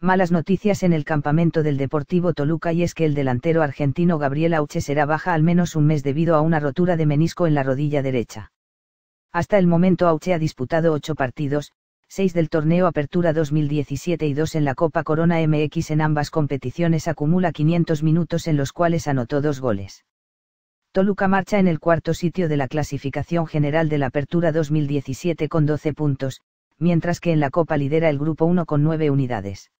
Malas noticias en el campamento del Deportivo Toluca y es que el delantero argentino Gabriel Auche será baja al menos un mes debido a una rotura de menisco en la rodilla derecha. Hasta el momento Auche ha disputado ocho partidos, seis del torneo Apertura 2017 y dos en la Copa Corona MX en ambas competiciones acumula 500 minutos en los cuales anotó dos goles. Toluca marcha en el cuarto sitio de la clasificación general de la Apertura 2017 con 12 puntos, mientras que en la Copa lidera el grupo 1 con 9 unidades.